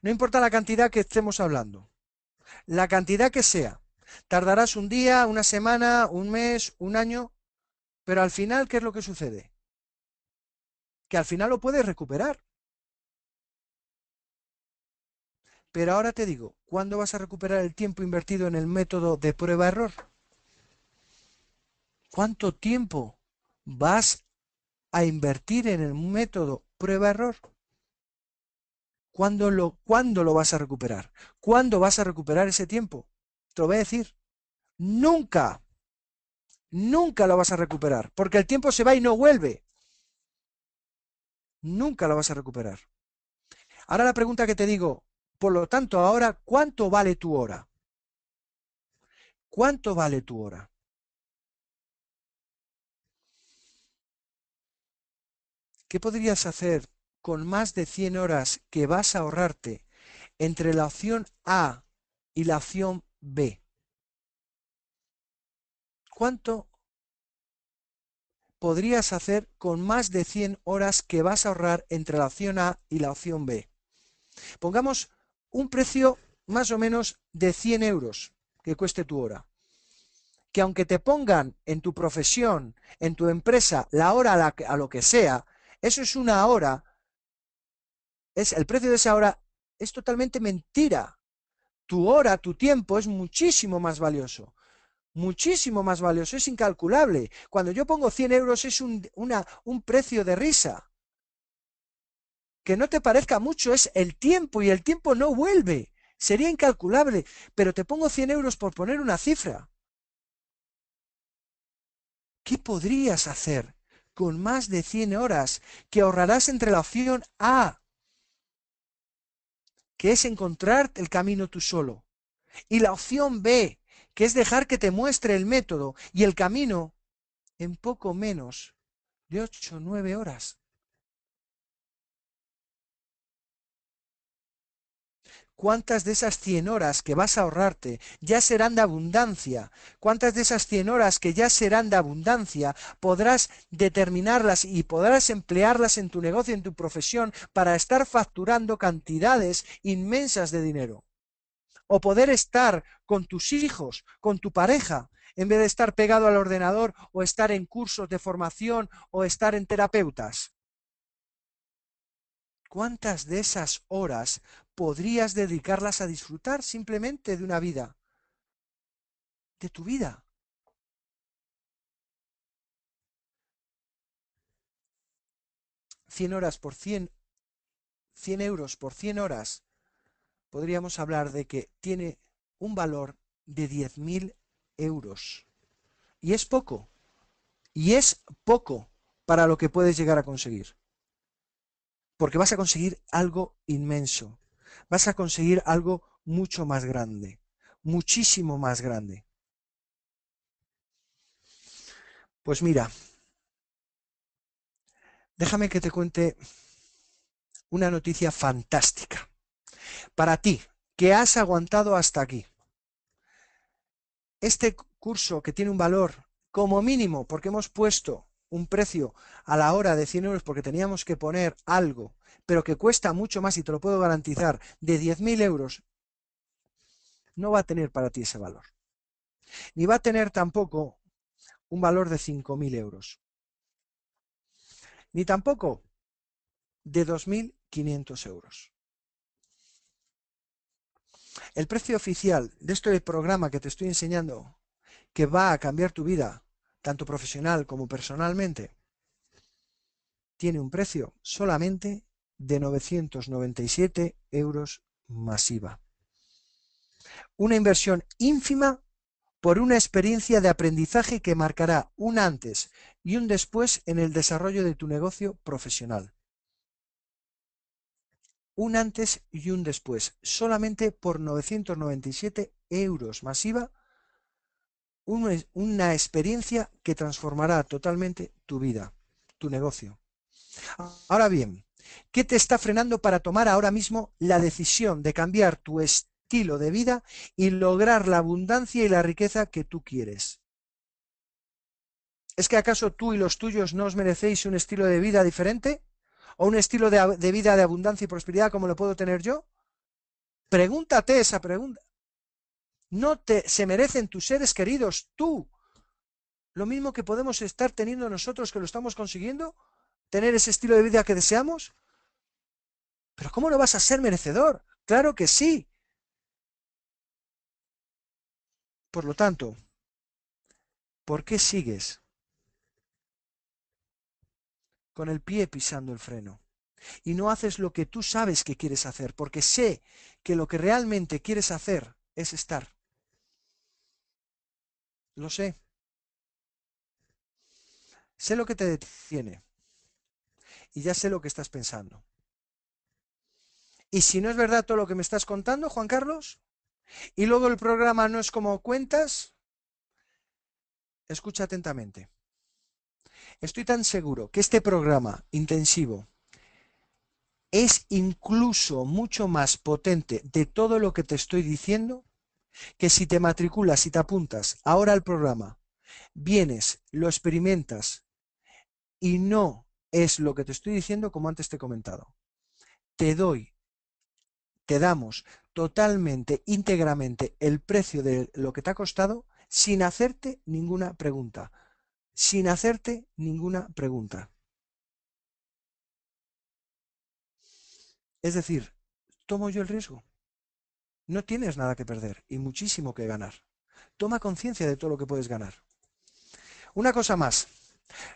No importa la cantidad que estemos hablando. La cantidad que sea. Tardarás un día, una semana, un mes, un año. Pero al final, ¿qué es lo que sucede? que al final lo puedes recuperar. Pero ahora te digo, ¿cuándo vas a recuperar el tiempo invertido en el método de prueba-error? ¿Cuánto tiempo vas a invertir en el método prueba-error? ¿Cuándo lo, ¿Cuándo lo vas a recuperar? ¿Cuándo vas a recuperar ese tiempo? Te lo voy a decir. Nunca. Nunca lo vas a recuperar, porque el tiempo se va y no vuelve nunca la vas a recuperar. Ahora la pregunta que te digo, por lo tanto, ahora, ¿cuánto vale tu hora? ¿Cuánto vale tu hora? ¿Qué podrías hacer con más de 100 horas que vas a ahorrarte entre la opción A y la opción B? ¿Cuánto podrías hacer con más de 100 horas que vas a ahorrar entre la opción A y la opción B. Pongamos un precio más o menos de 100 euros que cueste tu hora. Que aunque te pongan en tu profesión, en tu empresa, la hora a, lo que sea, eso es una hora, es el precio de esa hora es totalmente mentira. Tu hora, tu tiempo es muchísimo más valioso muchísimo más valioso, es incalculable. Cuando yo pongo 100 euros es un, una, un precio de risa. Que no te parezca mucho es el tiempo y el tiempo no vuelve. Sería incalculable, pero te pongo 100 euros por poner una cifra. ¿Qué podrías hacer con más de 100 horas que ahorrarás entre la opción A, que es encontrar el camino tú solo, y la opción B, que es dejar que te muestre el método y el camino en poco menos de 8 o 9 horas. ¿Cuántas de esas 100 horas que vas a ahorrarte ya serán de abundancia? ¿Cuántas de esas 100 horas que ya serán de abundancia podrás determinarlas y podrás emplearlas en tu negocio, en tu profesión, para estar facturando cantidades inmensas de dinero? o poder estar con tus hijos, con tu pareja, en vez de estar pegado al ordenador o estar en cursos de formación o estar en terapeutas. ¿Cuántas de esas horas podrías dedicarlas a disfrutar simplemente de una vida? De tu vida. Cien horas por cien, cien euros por cien horas podríamos hablar de que tiene un valor de 10.000 euros. Y es poco. Y es poco para lo que puedes llegar a conseguir. Porque vas a conseguir algo inmenso. Vas a conseguir algo mucho más grande. Muchísimo más grande. Pues mira, déjame que te cuente una noticia fantástica. Para ti, que has aguantado hasta aquí, este curso que tiene un valor como mínimo, porque hemos puesto un precio a la hora de 100 euros porque teníamos que poner algo, pero que cuesta mucho más y te lo puedo garantizar, de 10.000 euros, no va a tener para ti ese valor. Ni va a tener tampoco un valor de 5.000 euros. Ni tampoco de 2.500 euros. El precio oficial de este programa que te estoy enseñando, que va a cambiar tu vida, tanto profesional como personalmente, tiene un precio solamente de 997 euros masiva. Una inversión ínfima por una experiencia de aprendizaje que marcará un antes y un después en el desarrollo de tu negocio profesional un antes y un después, solamente por 997 euros masiva, una experiencia que transformará totalmente tu vida, tu negocio. Ahora bien, ¿qué te está frenando para tomar ahora mismo la decisión de cambiar tu estilo de vida y lograr la abundancia y la riqueza que tú quieres? ¿Es que acaso tú y los tuyos no os merecéis un estilo de vida diferente? o un estilo de, vida de abundancia y prosperidad como lo puedo tener yo? Pregúntate esa pregunta. No te, se merecen tus seres queridos, tú. Lo mismo que podemos estar teniendo nosotros que lo estamos consiguiendo, tener ese estilo de vida que deseamos. Pero ¿cómo lo vas a ser merecedor? Claro que sí. Por lo tanto, ¿por qué sigues con el pie pisando el freno. Y no haces lo que tú sabes que quieres hacer, porque sé que lo que realmente quieres hacer es estar. Lo sé. Sé lo que te detiene. Y ya sé lo que estás pensando. Y si no es verdad todo lo que me estás contando, Juan Carlos, y luego el programa no es como cuentas, escucha atentamente. Estoy tan seguro que este programa intensivo es incluso mucho más potente de todo lo que te estoy diciendo que si te matriculas y te apuntas ahora al programa, vienes, lo experimentas y no es lo que te estoy diciendo como antes te he comentado. Te doy, te damos totalmente, íntegramente el precio de lo que te ha costado sin hacerte ninguna pregunta sin hacerte ninguna pregunta. Es decir, tomo yo el riesgo. No tienes nada que perder y muchísimo que ganar. Toma conciencia de todo lo que puedes ganar. Una cosa más.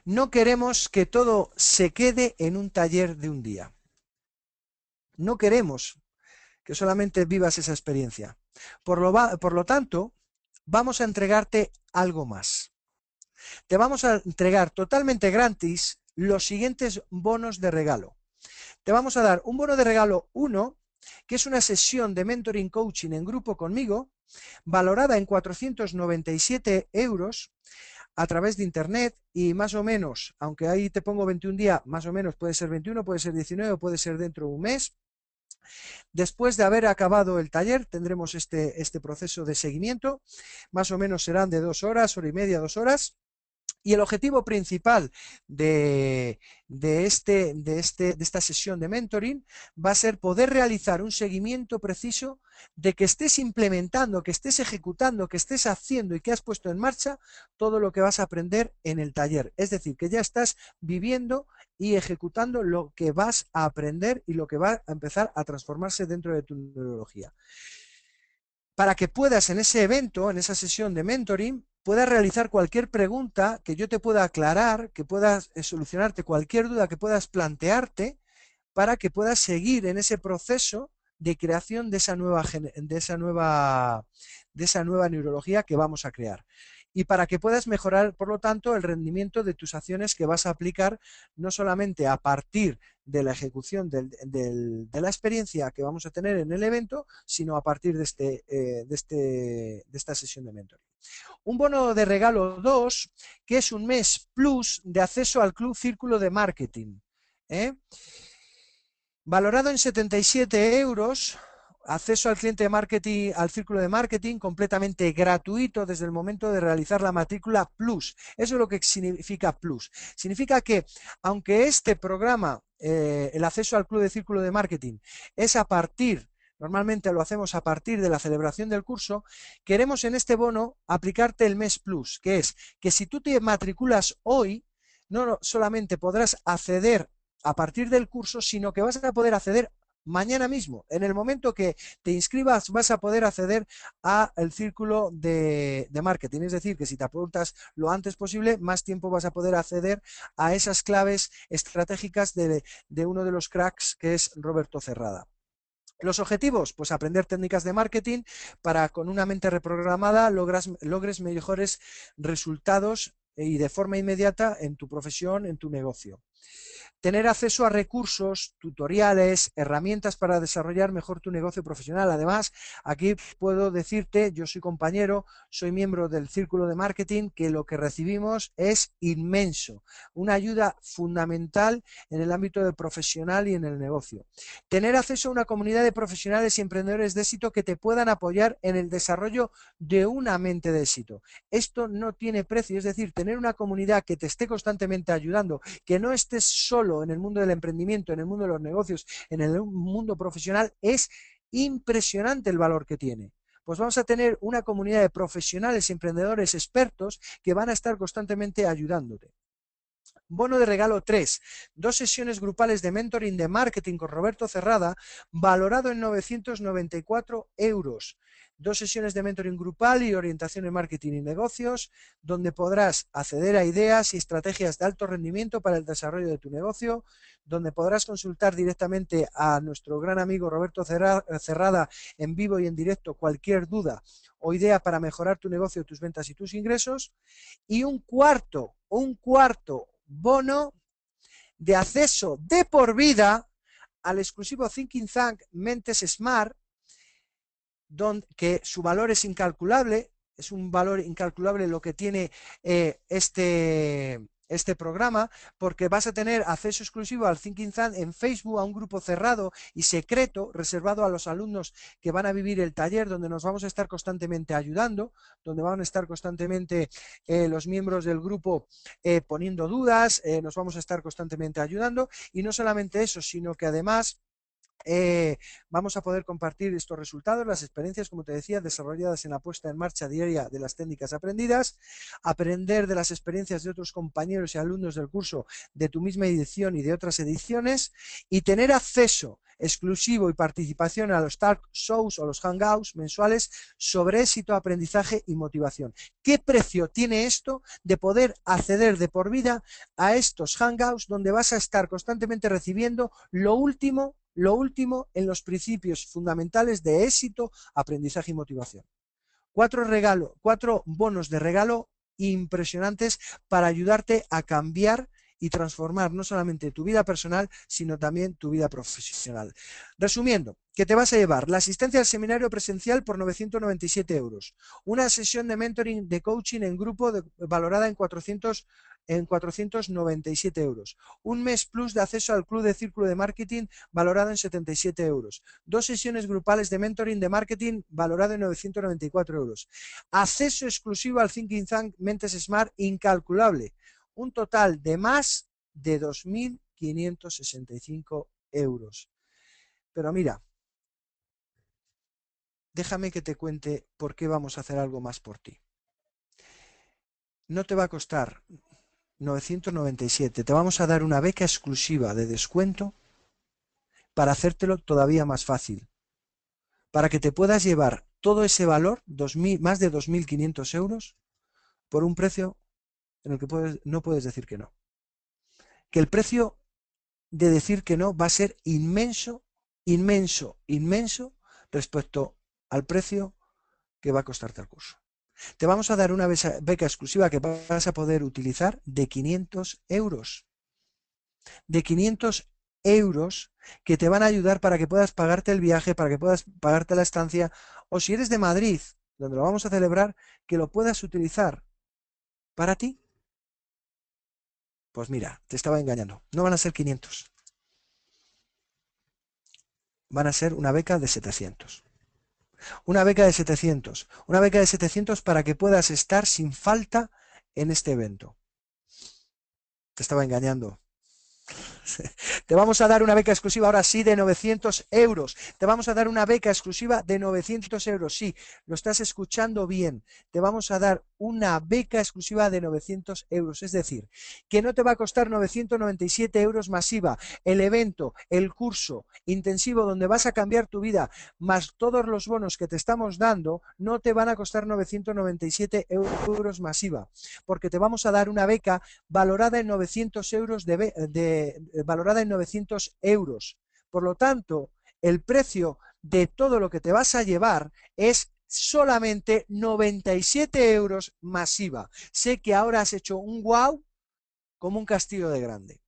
No queremos que todo se quede en un taller de un día. No queremos que solamente vivas esa experiencia. Por lo, tanto, vamos a entregarte algo más te vamos a entregar totalmente gratis los siguientes bonos de regalo. Te vamos a dar un bono de regalo 1, que es una sesión de mentoring coaching en grupo conmigo, valorada en 497 euros a través de internet y más o menos, aunque ahí te pongo 21 días, más o menos puede ser 21, puede ser 19, puede ser dentro de un mes. Después de haber acabado el taller, tendremos este, este proceso de seguimiento, más o menos serán de dos horas, hora y media, dos horas. Y el objetivo principal este, de, este, de, esta sesión de mentoring va a ser poder realizar un seguimiento preciso de que estés implementando, que estés ejecutando, que estés haciendo y que has puesto en marcha todo lo que vas a aprender en el taller. Es decir, que ya estás viviendo y ejecutando lo que vas a aprender y lo que va a empezar a transformarse dentro de tu neurología para que puedas en ese evento, en esa sesión de mentoring, puedas realizar cualquier pregunta que yo te pueda aclarar, que puedas eh, solucionarte cualquier duda que puedas plantearte, para que puedas seguir en ese proceso de creación de esa nueva de esa nueva de esa nueva neurología que vamos a crear y para que puedas mejorar, por lo tanto, el rendimiento de tus acciones que vas a aplicar no solamente a partir de la ejecución de la experiencia que vamos a tener en el evento, sino a partir de, este, eh, este de, esta sesión de mentoría. Un bono de regalo 2, que es un mes plus de acceso al Club Círculo de Marketing. ¿eh? Valorado en 77 euros, acceso al cliente de marketing, al círculo de marketing completamente gratuito desde el momento de realizar la matrícula Plus. Eso es lo que significa Plus. Significa que aunque este programa, eh, el acceso al club de círculo de marketing, es a partir normalmente lo hacemos a partir de la celebración del curso, queremos en este bono aplicarte el mes plus, que es que si tú te matriculas hoy, no solamente podrás acceder a partir del curso, sino que vas a poder acceder mañana mismo. En el momento que te inscribas vas a poder acceder al círculo de, de, marketing. Es decir, que si te apuntas lo antes posible, más tiempo vas a poder acceder a esas claves estratégicas de, de uno de los cracks que es Roberto Cerrada. Los objetivos, pues aprender técnicas de marketing para con una mente reprogramada logras, logres mejores resultados y de forma inmediata en tu profesión, en tu negocio tener acceso a recursos, tutoriales, herramientas para desarrollar mejor tu negocio profesional. Además, aquí puedo decirte, yo soy compañero, soy miembro del Círculo de Marketing, que lo que recibimos es inmenso, una ayuda fundamental en el ámbito profesional y en el negocio. Tener acceso a una comunidad de profesionales y emprendedores de éxito que te puedan apoyar en el desarrollo de una mente de éxito. Esto no tiene precio, es decir, tener una comunidad que te esté constantemente ayudando, que no estés solo en el mundo del emprendimiento, en el mundo de los negocios, en el mundo profesional, es impresionante el valor que tiene. Pues vamos a tener una comunidad de profesionales, emprendedores, expertos que van a estar constantemente ayudándote. Bono de regalo 3. Dos sesiones grupales de mentoring de marketing con Roberto Cerrada, valorado en 994 euros. Dos sesiones de mentoring grupal y orientación en marketing y negocios, donde podrás acceder a ideas y estrategias de alto rendimiento para el desarrollo de tu negocio, donde podrás consultar directamente a nuestro gran amigo Roberto Cerrada en vivo y en directo cualquier duda o idea para mejorar tu negocio, tus ventas y tus ingresos. Y un cuarto, un cuarto bono de acceso de por vida al exclusivo Thinking Tank Mentes Smart, que su valor es incalculable, es un valor incalculable lo que tiene eh, este, este programa porque vas a tener acceso exclusivo al Thinking Zan en Facebook, a un grupo cerrado y secreto reservado a los alumnos que van a vivir el taller, donde nos vamos a estar constantemente ayudando, donde van a estar constantemente eh, los miembros del grupo eh, poniendo dudas, eh, nos vamos a estar constantemente ayudando y no solamente eso, sino que además eh, vamos a poder compartir estos resultados, las experiencias, como te decía, desarrolladas en la puesta en marcha diaria de las técnicas aprendidas, aprender de las experiencias de otros compañeros y alumnos del curso de tu misma edición y de otras ediciones y tener acceso exclusivo y participación a los talk shows o los hangouts mensuales sobre éxito, aprendizaje y motivación. ¿Qué precio tiene esto de poder acceder de por vida a estos hangouts donde vas a estar constantemente recibiendo lo último lo último en los principios fundamentales de éxito, aprendizaje y motivación. Cuatro, regalo, cuatro bonos de regalo impresionantes para ayudarte a cambiar y transformar no solamente tu vida personal, sino también tu vida profesional. Resumiendo, que te vas a llevar la asistencia al seminario presencial por 997 euros, una sesión de mentoring de coaching en grupo valorada en 400 en 497 euros. Un mes plus de acceso al club de círculo de marketing valorado en 77 euros. Dos sesiones grupales de mentoring de marketing valorado en 994 euros. Acceso exclusivo al Thinking thank Mentes Smart incalculable un total de más de 2.565 euros. Pero mira, déjame que te cuente por qué vamos a hacer algo más por ti. No te va a costar 997, te vamos a dar una beca exclusiva de descuento para hacértelo todavía más fácil, para que te puedas llevar todo ese valor, más de 2.500 euros, por un precio en el que puedes, no puedes decir que no. Que el precio de decir que no va a ser inmenso, inmenso, inmenso respecto al precio que va a costarte el curso. Te vamos a dar una beca exclusiva que vas a poder utilizar de 500 euros. De 500 euros que te van a ayudar para que puedas pagarte el viaje, para que puedas pagarte la estancia, o si eres de Madrid, donde lo vamos a celebrar, que lo puedas utilizar para ti. Pues mira, te estaba engañando. No van a ser 500. Van a ser una beca de 700. Una beca de 700. Una beca de 700 para que puedas estar sin falta en este evento. Te estaba engañando. <laughs> Te vamos a dar una beca exclusiva ahora sí de 900 euros. Te vamos a dar una beca exclusiva de 900 euros. Sí, lo estás escuchando bien. Te vamos a dar una beca exclusiva de 900 euros. Es decir, que no te va a costar 997 euros masiva. El evento, el curso intensivo donde vas a cambiar tu vida, más todos los bonos que te estamos dando, no te van a costar 997 euros masiva. Porque te vamos a dar una beca valorada en 900 euros de, de valorada en 900 euros. Por lo tanto, el precio de todo lo que te vas a llevar es solamente 97 euros masiva. Sé que ahora has hecho un wow como un castillo de grande.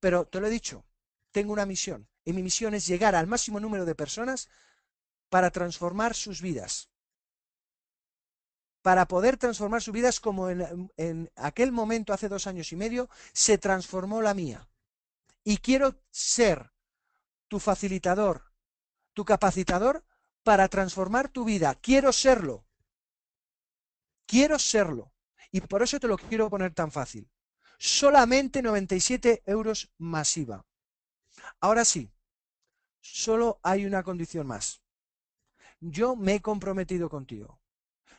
Pero te lo he dicho, tengo una misión y mi misión es llegar al máximo número de personas para transformar sus vidas. Para poder transformar sus vidas como en aquel momento, hace dos años y medio, se transformó la mía y quiero ser tu facilitador, tu capacitador para transformar tu vida. Quiero serlo. Quiero serlo. Y por eso te lo quiero poner tan fácil. Solamente 97 euros masiva. Ahora sí, solo hay una condición más. Yo me he comprometido contigo.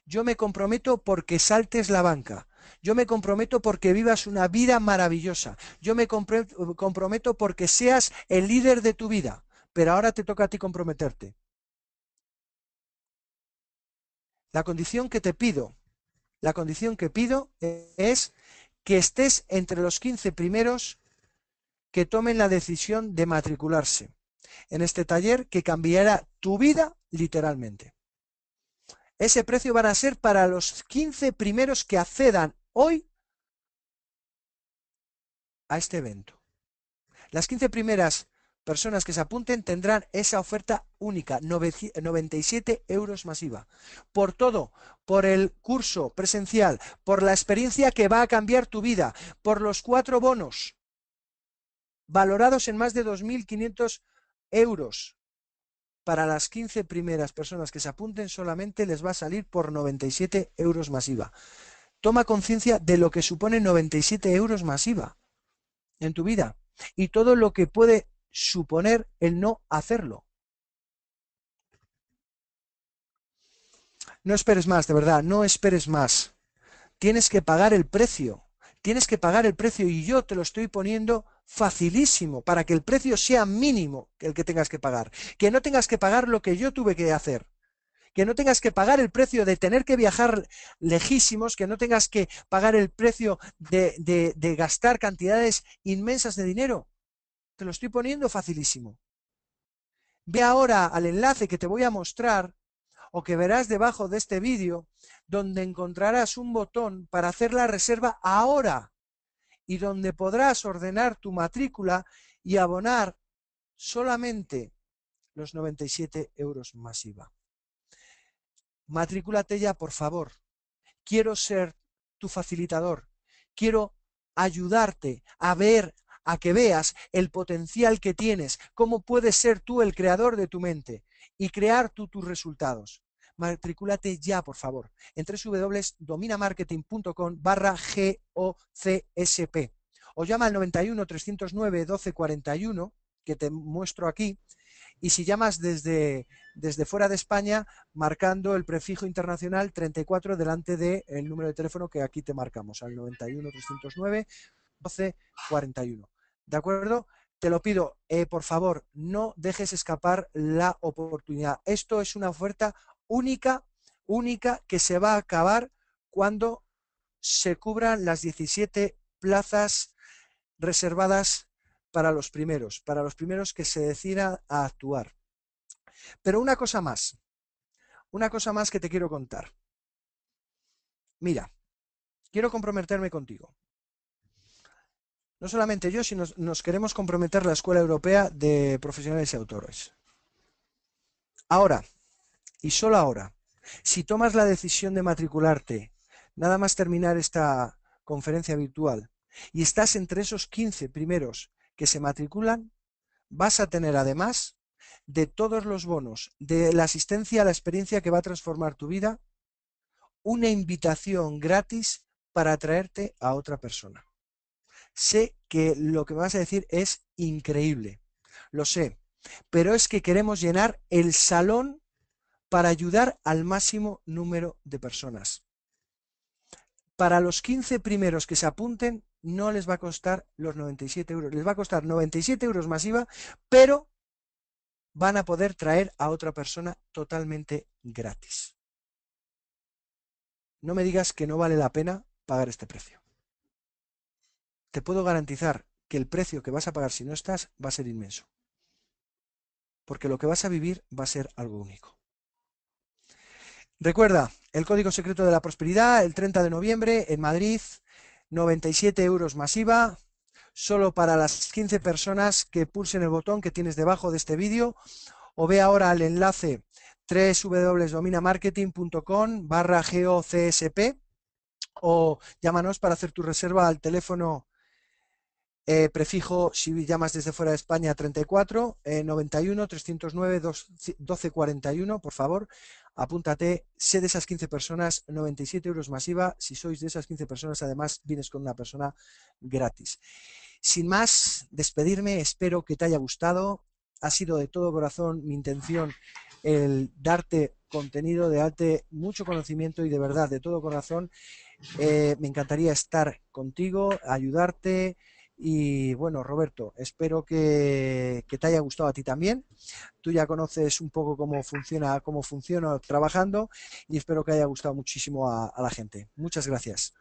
Yo me comprometo porque saltes la banca, yo me comprometo porque vivas una vida maravillosa. Yo me comprometo porque seas el líder de tu vida. Pero ahora te toca a ti comprometerte. La condición que te pido, la condición que pido es que estés entre los 15 primeros que tomen la decisión de matricularse en este taller que cambiará tu vida literalmente. Ese precio van a ser para los 15 primeros que accedan hoy a este evento. Las 15 primeras personas que se apunten tendrán esa oferta única, 97 euros masiva. Por todo, por el curso presencial, por la experiencia que va a cambiar tu vida, por los cuatro bonos valorados en más de 2.500 euros para las 15 primeras personas que se apunten solamente les va a salir por 97 euros masiva. Toma conciencia de lo que supone 97 euros masiva en tu vida y todo lo que puede suponer el no hacerlo. No esperes más, de verdad, no esperes más. Tienes que pagar el precio. Tienes que pagar el precio y yo te lo estoy poniendo facilísimo para que el precio sea mínimo el que tengas que pagar, que no tengas que pagar lo que yo tuve que hacer, que no tengas que pagar el precio de tener que viajar lejísimos, que no tengas que pagar el precio de, de gastar cantidades inmensas de dinero. Te lo estoy poniendo facilísimo. Ve ahora al enlace que te voy a mostrar o que verás debajo de este vídeo, donde encontrarás un botón para hacer la reserva ahora y donde podrás ordenar tu matrícula y abonar solamente los 97 euros más IVA. Matrículate ya, por favor. Quiero ser tu facilitador. Quiero ayudarte a ver, a que veas el potencial que tienes, cómo puedes ser tú el creador de tu mente y crear tú tus resultados. Matricúlate ya, por favor, en www.dominamarketing.com barra GOCSP. O llama al 91 309 41 que te muestro aquí, y si llamas desde, desde fuera de España, marcando el prefijo internacional 34 delante del número de teléfono que aquí te marcamos, al 91 309 41 ¿De acuerdo? Te lo pido, eh, por favor, no dejes escapar la oportunidad. Esto es una oferta única, única que se va a acabar cuando se cubran las 17 plazas reservadas para los primeros, para los primeros que se decida a actuar. Pero una cosa más, una cosa más que te quiero contar. Mira, quiero comprometerme contigo. No solamente yo, sino nos queremos comprometer la Escuela Europea de Profesionales y Autores. Ahora, y solo ahora, si tomas la decisión de matricularte, nada más terminar esta conferencia virtual, y estás entre esos 15 primeros que se matriculan, vas a tener además de todos los bonos, de la asistencia a la experiencia que va a transformar tu vida, una invitación gratis para atraerte a otra persona. Sé que lo que me vas a decir es increíble, lo sé, pero es que queremos llenar el salón para ayudar al máximo número de personas. Para los 15 primeros que se apunten, no les va a costar los 97 euros. Les va a costar 97 euros masiva, pero van a poder traer a otra persona totalmente gratis. No me digas que no vale la pena pagar este precio. Te puedo garantizar que el precio que vas a pagar si no estás va a ser inmenso. Porque lo que vas a vivir va a ser algo único. Recuerda, el Código Secreto de la Prosperidad, el 30 de noviembre, en Madrid, 97 euros masiva, solo para las 15 personas que pulsen el botón que tienes debajo de este vídeo, o ve ahora el enlace www.dominamarketing.com barra GOCSP, o llámanos para hacer tu reserva al teléfono eh, prefijo, si llamas desde fuera de España, 34 91 309 1241, por favor, apúntate, sé de esas 15 personas, 97 euros masiva, si sois de esas 15 personas, además vienes con una persona gratis. Sin más, despedirme, espero que te haya gustado, ha sido de todo corazón mi intención el darte contenido, de darte mucho conocimiento y de verdad, de todo corazón, eh, me encantaría estar contigo, ayudarte, y bueno, Roberto, espero que, te haya gustado a ti también. Tú ya conoces un poco cómo funciona, cómo funciona trabajando y espero que haya gustado muchísimo a la gente. Muchas gracias.